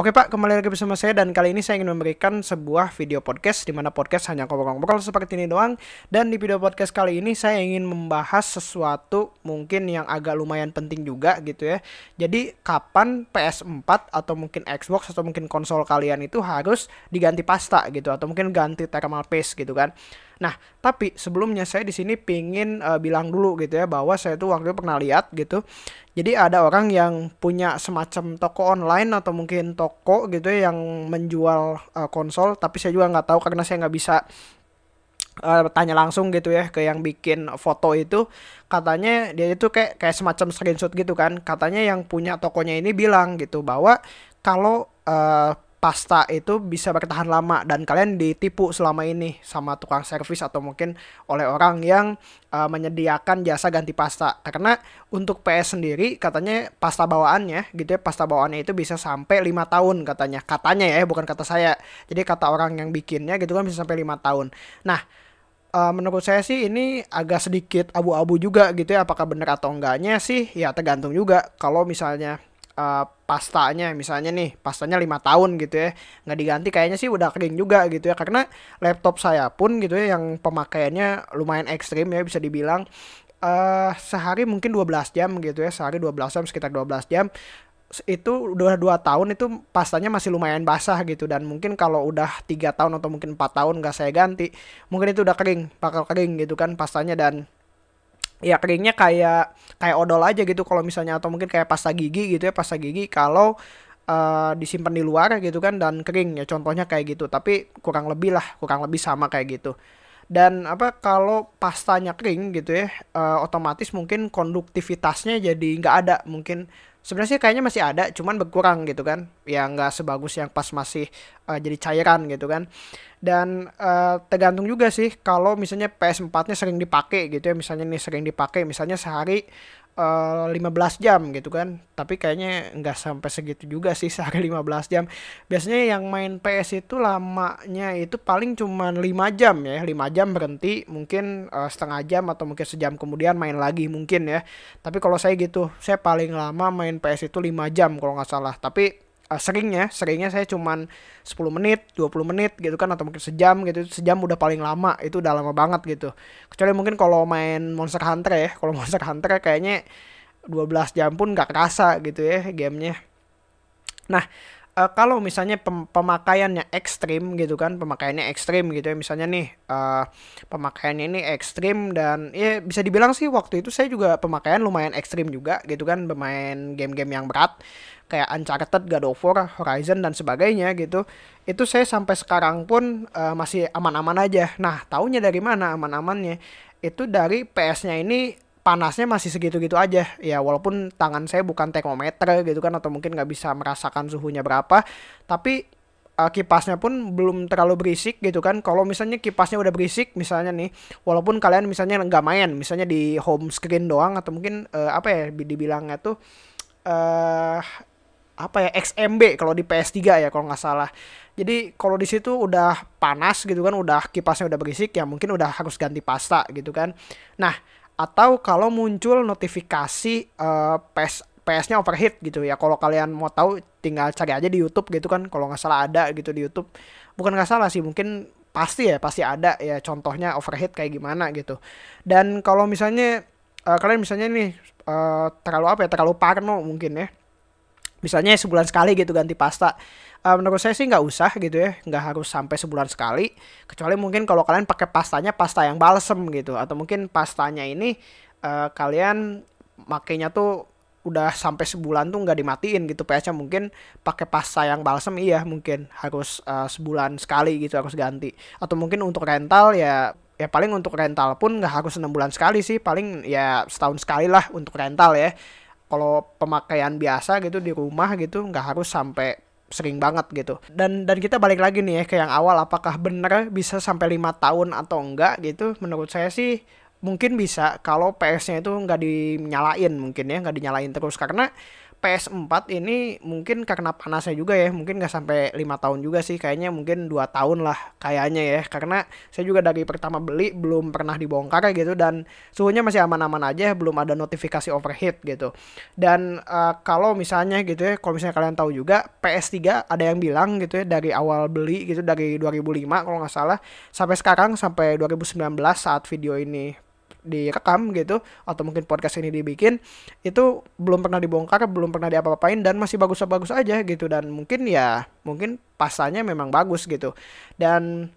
Oke Pak, kembali lagi bersama saya dan kali ini saya ingin memberikan sebuah video podcast di mana podcast hanya ngobrol-ngobrol seperti ini doang dan di video podcast kali ini saya ingin membahas sesuatu mungkin yang agak lumayan penting juga gitu ya. Jadi kapan PS4 atau mungkin Xbox atau mungkin konsol kalian itu harus diganti pasta gitu atau mungkin ganti thermal paste gitu kan. Nah, tapi sebelumnya saya di sini pingin uh, bilang dulu gitu ya bahwa saya tuh waktu itu pernah lihat gitu. Jadi ada orang yang punya semacam toko online atau mungkin toko toko gitu ya yang menjual uh, konsol tapi saya juga nggak tahu karena saya nggak bisa uh, tanya langsung gitu ya ke yang bikin foto itu katanya dia itu kayak kayak semacam screenshot gitu kan katanya yang punya tokonya ini bilang gitu bahwa kalau uh, pasta itu bisa bertahan lama dan kalian ditipu selama ini sama tukang servis atau mungkin oleh orang yang uh, menyediakan jasa ganti pasta karena untuk PS sendiri katanya pasta bawaannya gitu ya pasta bawaannya itu bisa sampai lima tahun katanya katanya ya bukan kata saya jadi kata orang yang bikinnya gitu kan bisa sampai lima tahun nah uh, menurut saya sih ini agak sedikit abu-abu juga gitu ya apakah benar atau enggaknya sih ya tergantung juga kalau misalnya uh, pastanya misalnya nih pastanya lima tahun gitu ya nggak diganti kayaknya sih udah kering juga gitu ya karena laptop saya pun gitu ya yang pemakaiannya lumayan ekstrim ya bisa dibilang uh, sehari mungkin 12 jam gitu ya sehari 12 jam sekitar 12 jam itu udah dua tahun itu pastanya masih lumayan basah gitu dan mungkin kalau udah tiga tahun atau mungkin empat tahun nggak saya ganti mungkin itu udah kering bakal kering gitu kan pastanya dan ya keringnya kayak kayak odol aja gitu kalau misalnya atau mungkin kayak pasta gigi gitu ya pasta gigi kalau uh, disimpan di luar gitu kan dan kering ya contohnya kayak gitu tapi kurang lebih lah kurang lebih sama kayak gitu dan apa kalau pastanya kering gitu ya uh, otomatis mungkin konduktivitasnya jadi nggak ada mungkin sebenarnya kayaknya masih ada cuman berkurang gitu kan ya nggak sebagus yang pas masih uh, jadi cairan gitu kan dan uh, tergantung juga sih kalau misalnya PS4 nya sering dipakai gitu ya misalnya nih sering dipakai misalnya sehari Eh, lima 15 jam gitu kan tapi kayaknya nggak sampai segitu juga sih sehari 15 jam biasanya yang main PS itu lamanya itu paling cuman 5 jam ya 5 jam berhenti mungkin uh, setengah jam atau mungkin sejam kemudian main lagi mungkin ya tapi kalau saya gitu saya paling lama main PS itu 5 jam kalau nggak salah tapi uh, seringnya seringnya saya cuman 10 menit 20 menit gitu kan atau mungkin sejam gitu sejam udah paling lama itu udah lama banget gitu kecuali mungkin kalau main Monster Hunter ya kalau Monster Hunter kayaknya 12 jam pun gak kerasa gitu ya gamenya nah uh, kalau misalnya pem pemakaiannya ekstrim gitu kan pemakaiannya ekstrim gitu ya misalnya nih uh, pemakaiannya ini ekstrim dan ya bisa dibilang sih waktu itu saya juga pemakaian lumayan ekstrim juga gitu kan bermain game-game yang berat kayak Uncharted, God of War, Horizon dan sebagainya gitu. Itu saya sampai sekarang pun uh, masih aman-aman aja. Nah, taunya dari mana aman-amannya? Itu dari PS-nya ini panasnya masih segitu-gitu aja ya walaupun tangan saya bukan termometer gitu kan atau mungkin nggak bisa merasakan suhunya berapa tapi uh, kipasnya pun belum terlalu berisik gitu kan kalau misalnya kipasnya udah berisik misalnya nih walaupun kalian misalnya nggak main misalnya di home screen doang atau mungkin uh, apa ya dibilangnya tuh eh uh, apa ya XMB kalau di PS3 ya kalau nggak salah. Jadi kalau di situ udah panas gitu kan, udah kipasnya udah berisik ya mungkin udah harus ganti pasta gitu kan. Nah, atau kalau muncul notifikasi uh, eh, PS PS-nya overheat gitu ya. Kalau kalian mau tahu tinggal cari aja di YouTube gitu kan. Kalau nggak salah ada gitu di YouTube. Bukan nggak salah sih, mungkin pasti ya, pasti ada ya contohnya overheat kayak gimana gitu. Dan kalau misalnya uh, kalian misalnya nih uh, terlalu apa ya, terlalu parno mungkin ya misalnya sebulan sekali gitu ganti pasta uh, menurut saya sih nggak usah gitu ya nggak harus sampai sebulan sekali kecuali mungkin kalau kalian pakai pastanya pasta yang balsem gitu atau mungkin pastanya ini uh, kalian makainya tuh udah sampai sebulan tuh nggak dimatiin gitu pH-nya mungkin pakai pasta yang balsem iya mungkin harus uh, sebulan sekali gitu harus ganti atau mungkin untuk rental ya ya paling untuk rental pun nggak harus enam bulan sekali sih paling ya setahun sekali lah untuk rental ya kalau pemakaian biasa gitu di rumah gitu nggak harus sampai sering banget gitu. Dan dan kita balik lagi nih ya ke yang awal apakah bener bisa sampai lima tahun atau enggak gitu. Menurut saya sih mungkin bisa kalau PS-nya itu nggak dinyalain mungkin ya nggak dinyalain terus karena PS4 ini mungkin karena panasnya juga ya mungkin nggak sampai lima tahun juga sih kayaknya mungkin dua tahun lah kayaknya ya karena saya juga dari pertama beli belum pernah dibongkar gitu dan suhunya masih aman-aman aja belum ada notifikasi overheat gitu dan uh, kalau misalnya gitu ya kalau misalnya kalian tahu juga PS3 ada yang bilang gitu ya dari awal beli gitu dari 2005 kalau nggak salah sampai sekarang sampai 2019 saat video ini direkam gitu atau mungkin podcast ini dibikin itu belum pernah dibongkar belum pernah diapa-apain dan masih bagus-bagus aja gitu dan mungkin ya mungkin pasanya memang bagus gitu dan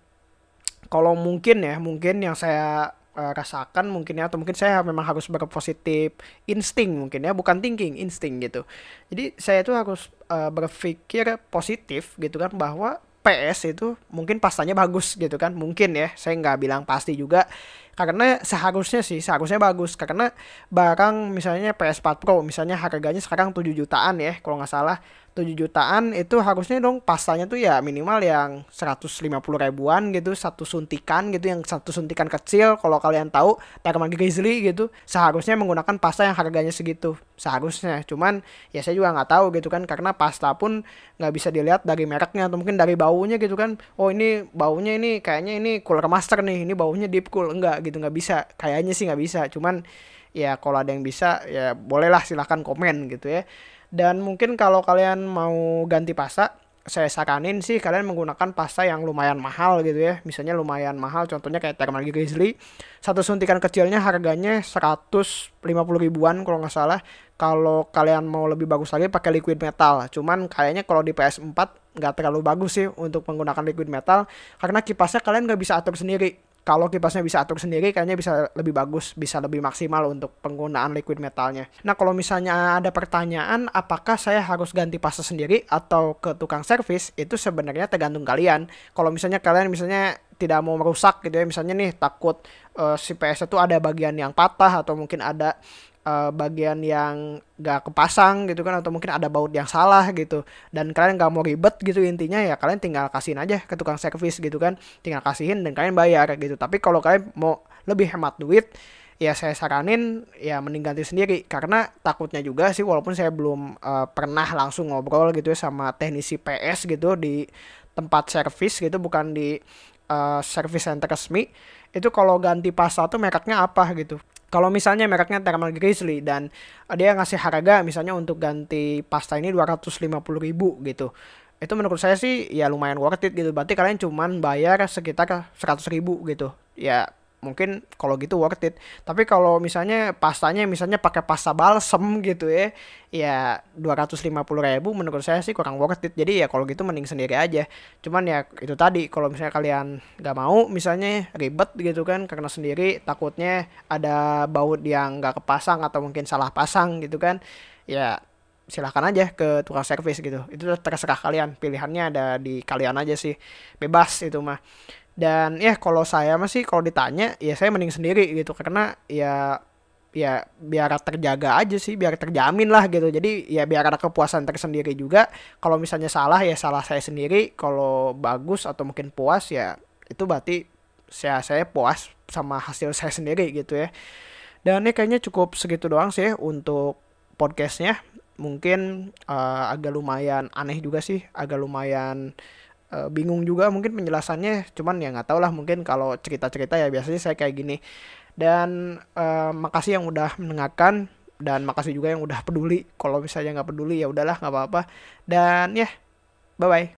kalau mungkin ya mungkin yang saya uh, rasakan mungkin ya atau mungkin saya memang harus berpositif insting mungkin ya bukan thinking insting gitu jadi saya itu harus uh, berpikir positif gitu kan bahwa PS itu mungkin pastanya bagus gitu kan mungkin ya saya nggak bilang pasti juga karena seharusnya sih seharusnya bagus karena barang misalnya PS4 Pro misalnya harganya sekarang 7 jutaan ya kalau nggak salah 7 jutaan itu harusnya dong pastanya tuh ya minimal yang 150 ribuan gitu satu suntikan gitu yang satu suntikan kecil kalau kalian tahu Terma Grizzly gitu seharusnya menggunakan pasta yang harganya segitu seharusnya cuman ya saya juga nggak tahu gitu kan karena pasta pun nggak bisa dilihat dari mereknya atau mungkin dari baunya gitu kan oh ini baunya ini kayaknya ini cooler master nih ini baunya deep cool enggak gitu nggak bisa kayaknya sih nggak bisa cuman ya kalau ada yang bisa ya bolehlah silahkan komen gitu ya dan mungkin kalau kalian mau ganti pasta saya saranin sih kalian menggunakan pasta yang lumayan mahal gitu ya. Misalnya lumayan mahal contohnya kayak Thermal Grizzly. Satu suntikan kecilnya harganya 150 ribuan kalau nggak salah. Kalau kalian mau lebih bagus lagi pakai liquid metal. Cuman kayaknya kalau di PS4 nggak terlalu bagus sih untuk menggunakan liquid metal karena kipasnya kalian nggak bisa atur sendiri kalau kipasnya bisa atur sendiri kayaknya bisa lebih bagus, bisa lebih maksimal untuk penggunaan liquid metalnya. Nah, kalau misalnya ada pertanyaan apakah saya harus ganti pasta sendiri atau ke tukang servis, itu sebenarnya tergantung kalian. Kalau misalnya kalian misalnya tidak mau merusak gitu ya misalnya nih takut uh, si PS itu ada bagian yang patah atau mungkin ada uh, bagian yang gak kepasang gitu kan atau mungkin ada baut yang salah gitu dan kalian gak mau ribet gitu intinya ya kalian tinggal kasihin aja ke tukang servis gitu kan tinggal kasihin dan kalian bayar gitu tapi kalau kalian mau lebih hemat duit ya saya saranin ya mending ganti sendiri karena takutnya juga sih walaupun saya belum uh, pernah langsung ngobrol gitu ya sama teknisi PS gitu di tempat servis gitu bukan di uh, service center resmi itu kalau ganti pasta tuh mereknya apa gitu kalau misalnya mereknya Thermal Grizzly dan eh, dia ngasih harga misalnya untuk ganti pasta ini puluh ribu gitu. Itu menurut saya sih ya lumayan worth it gitu. Berarti kalian cuman bayar sekitar seratus ribu gitu. Ya mungkin kalau gitu worth it tapi kalau misalnya pastanya misalnya pakai pasta balsem gitu ya ya 250 ribu menurut saya sih kurang worth it jadi ya kalau gitu mending sendiri aja cuman ya itu tadi kalau misalnya kalian nggak mau misalnya ribet gitu kan karena sendiri takutnya ada baut yang nggak kepasang atau mungkin salah pasang gitu kan ya silahkan aja ke tukang servis gitu itu terserah kalian pilihannya ada di kalian aja sih bebas itu mah dan ya kalau saya masih kalau ditanya ya saya mending sendiri gitu karena ya ya biar terjaga aja sih biar terjamin lah gitu jadi ya biar ada kepuasan tersendiri juga kalau misalnya salah ya salah saya sendiri kalau bagus atau mungkin puas ya itu berarti saya saya puas sama hasil saya sendiri gitu ya dan ini ya kayaknya cukup segitu doang sih untuk podcastnya mungkin uh, agak lumayan aneh juga sih agak lumayan uh, bingung juga mungkin penjelasannya cuman ya nggak tau lah mungkin kalau cerita-cerita ya biasanya saya kayak gini dan uh, makasih yang udah mendengarkan dan makasih juga yang udah peduli kalau misalnya nggak peduli ya udahlah nggak apa-apa dan ya yeah, bye bye